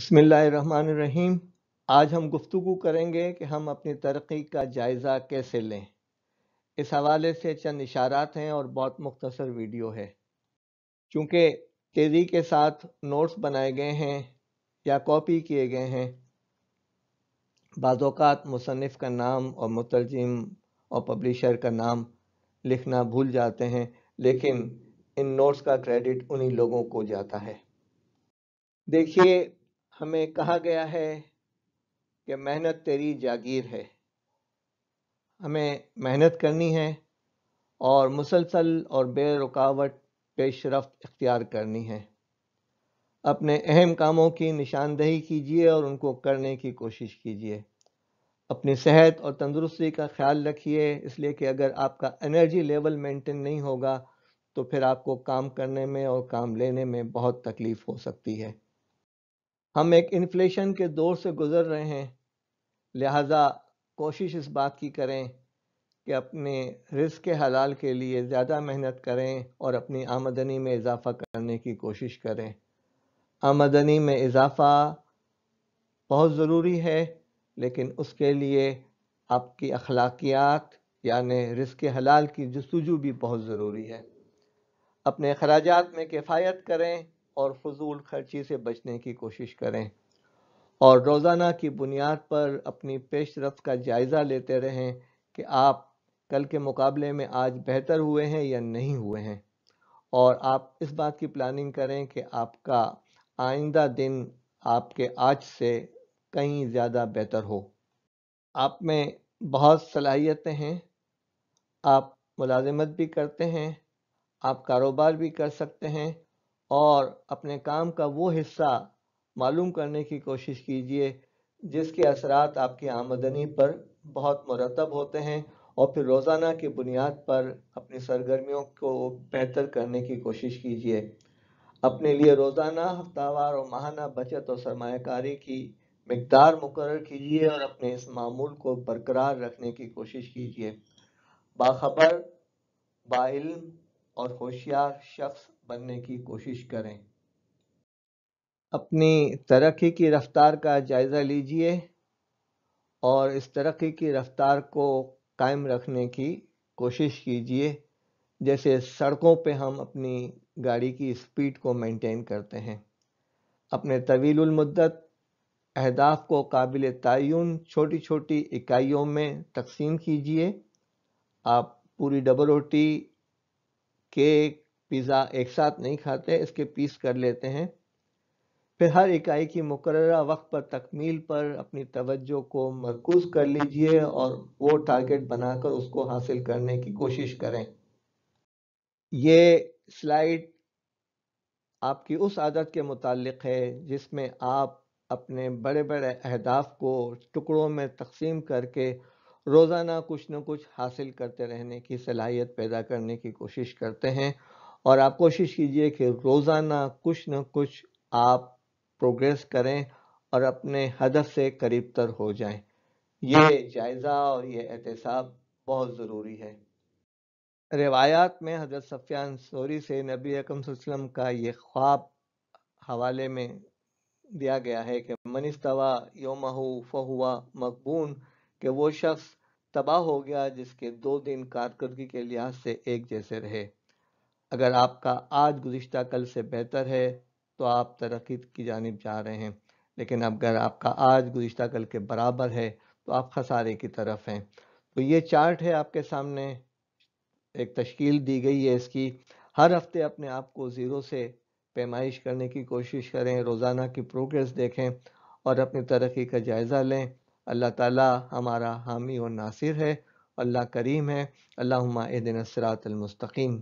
बसमीम आज हम गुफ्तु करेंगे कि हम अपनी तरक्की का जायज़ा कैसे लें इस हवाले से चंद इशारात हैं और बहुत मुख्तर वीडियो है चूँकि तेज़ी के साथ नोट्स बनाए गए हैं या कॉपी किए गए हैं बाज़ात मुसनफ़ का नाम और मुतरजम और पब्लिशर का नाम लिखना भूल जाते हैं लेकिन इन नोट्स का क्रेडिट उन्हीं लोगों को जाता है देखिए हमें कहा गया है कि मेहनत तेरी जागीर है हमें मेहनत करनी है और मुसलसल और बेरुकावट पेश रफ्त इख्तियार करनी है अपने अहम कामों की निशानदही कीजिए और उनको करने की कोशिश कीजिए अपनी सेहत और तंदुरुस्ती का ख्याल रखिए इसलिए कि अगर आपका एनर्जी लेवल मेंटेन नहीं होगा तो फिर आपको काम करने में और काम लेने में बहुत तकलीफ़ हो सकती है हम एक इन्फ्लेशन के दौर से गुज़र रहे हैं लिहाजा कोशिश इस बात की करें कि अपने रिस्क के हलाल के लिए ज़्यादा मेहनत करें और अपनी आमदनी में इजाफ़ा करने की कोशिश करें आमदनी में इजाफ़ा बहुत ज़रूरी है लेकिन उसके लिए आपकी अखलाकियात यानि रिस्क हलाल की जस्तजू भी बहुत ज़रूरी है अपने अखराज में किफ़ायत करें और फजूल खर्ची से बचने की कोशिश करें और रोज़ाना की बुनियाद पर अपनी पेश रफ्त का जायज़ा लेते रहें कि आप कल के मुकाबले में आज बेहतर हुए हैं या नहीं हुए हैं और आप इस बात की प्लानिंग करें कि आपका आइंदा दिन आपके आज से कहीं ज़्यादा बेहतर हो आप में बहुत सलाहियतें हैं आप मुलाजमत भी करते हैं आप कारोबार भी कर सकते हैं और अपने काम का वो हिस्सा मालूम करने की कोशिश कीजिए जिसके असरात आपकी आमदनी पर बहुत मरतब होते हैं और फिर रोज़ाना की बुनियाद पर अपनी सरगर्मियों को बेहतर करने की कोशिश कीजिए अपने लिए रोज़ाना हफ्तावार और माहाना बचत और सरमाकारी की मकदार मुकर कीजिए और अपने इस मामूल को बरकरार रखने की कोशिश कीजिए बाखबर बाइल्म और होशियार शख्स बनने की कोशिश करें अपनी तरक्की की रफ्तार का जायज़ा लीजिए और इस तरक्की की रफ्तार को कायम रखने की कोशिश कीजिए जैसे सड़कों पे हम अपनी गाड़ी की स्पीड को मेंटेन करते हैं अपने तवीलमदत अहदाफ को काबिल तयन छोटी छोटी इकाइयों में तकसीम कीजिए आप पूरी डबल रोटी केक पिज़्ज़ा एक साथ नहीं खाते इसके पीस कर लेते हैं फिर हर इकाई की मुकर वक्त पर तकमील पर अपनी तवज्जो को मरकूज कर लीजिए और वो टारगेट बनाकर उसको हासिल करने की कोशिश करें ये स्लाइड आपकी उस आदत के मुतालिक है जिसमें आप अपने बड़े बड़े अहदाफ को टुकड़ों में तकसीम करके रोज़ाना कुछ न कुछ हासिल करते रहने की सलाहियत पैदा करने की कोशिश करते हैं और आप कोशिश कीजिए कि रोज़ाना कुछ न कुछ आप प्रोग्रेस करें और अपने हदफ से करीब तर हो जाएं। ये जायज़ा और ये एहतसाब बहुत ज़रूरी है रिवायात में हजरत सफियान सोरी से नबी अकम का ये ख्वाब हवाले में दिया गया है कि मनिस्तवा योमहू फहुआ मकबून कि वो शख्स तबाह हो गया जिसके दो दिन कारकर्दगी के लिहाज से एक जैसे रहे अगर आपका आज गुज्त कल से बेहतर है तो आप तरक्की की जानब जा रहे हैं लेकिन अगर आपका आज गुज्त कल के बराबर है तो आप खसारे की तरफ हैं तो ये चार्ट है आपके सामने एक तश्कील दी गई है इसकी हर हफ्ते अपने आप को ज़ीरो से पैमाइश करने की कोशिश करें रोज़ाना की प्रोग्रेस देखें और अपनी तरक्की का जायज़ा लें अल्लाह ताला हमारा हामी और नासिर है अल्लाह करीम है अल्लाह दिन सरातमस्तकीम